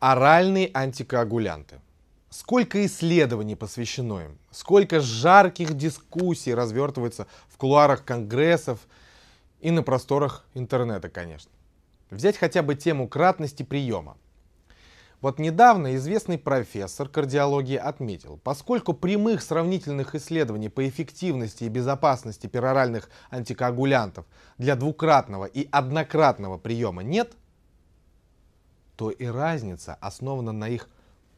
Оральные антикоагулянты. Сколько исследований посвящено им, сколько жарких дискуссий развертывается в кулуарах конгрессов и на просторах интернета, конечно. Взять хотя бы тему кратности приема. Вот недавно известный профессор кардиологии отметил, поскольку прямых сравнительных исследований по эффективности и безопасности пероральных антикоагулянтов для двукратного и однократного приема нет – то и разница основана на их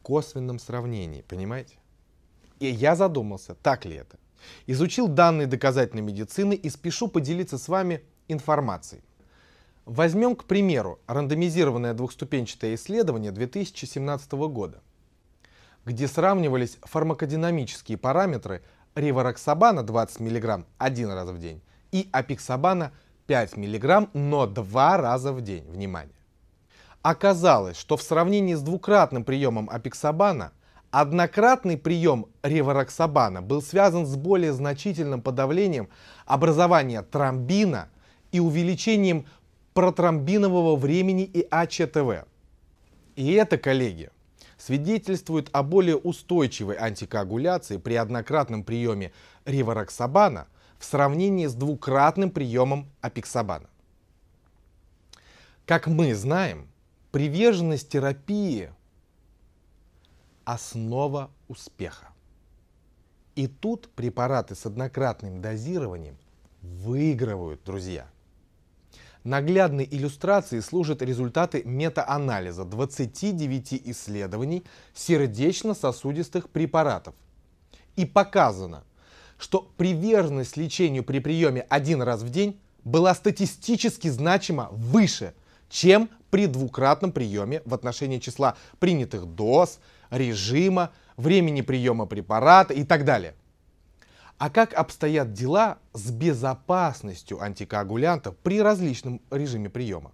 косвенном сравнении, понимаете? И я задумался, так ли это. Изучил данные доказательной медицины и спешу поделиться с вами информацией. Возьмем, к примеру, рандомизированное двухступенчатое исследование 2017 года, где сравнивались фармакодинамические параметры ривароксабана 20 мг один раз в день и апиксабана 5 мг, но два раза в день, внимание. Оказалось, что в сравнении с двукратным приемом апиксабана, однократный прием ревароксабана был связан с более значительным подавлением образования тромбина и увеличением протромбинового времени и АЧТВ. И это, коллеги, свидетельствует о более устойчивой антикоагуляции при однократном приеме ривароксабана в сравнении с двукратным приемом апиксабана. Как мы знаем, Приверженность терапии – основа успеха. И тут препараты с однократным дозированием выигрывают, друзья. Наглядной иллюстрацией служат результаты метаанализа 29 исследований сердечно-сосудистых препаратов. И показано, что приверженность лечению при приеме один раз в день была статистически значимо выше, чем при двукратном приеме в отношении числа принятых доз, режима, времени приема препарата и так далее. А как обстоят дела с безопасностью антикоагулянтов при различном режиме приема?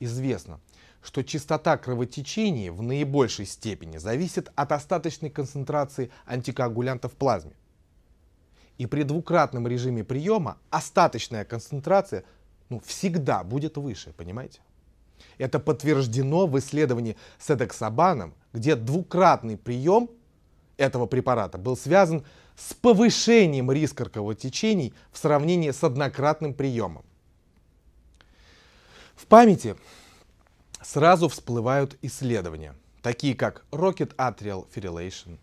Известно, что частота кровотечений в наибольшей степени зависит от остаточной концентрации антикоагулянта в плазме. И при двукратном режиме приема остаточная концентрация ну, всегда будет выше, понимаете? Это подтверждено в исследовании с эдексабаном, где двукратный прием этого препарата был связан с повышением риска кровотечений в сравнении с однократным приемом. В памяти сразу всплывают исследования, такие как Rocket Atrial Fibrillation,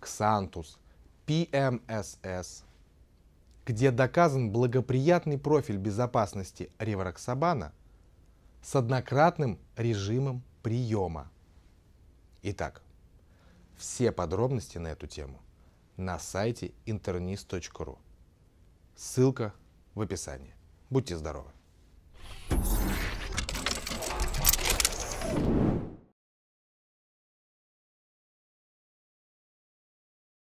Xantus, PMSS, где доказан благоприятный профиль безопасности ривароксабана – с однократным режимом приема. Итак, все подробности на эту тему на сайте интернист.ру. Ссылка в описании. Будьте здоровы!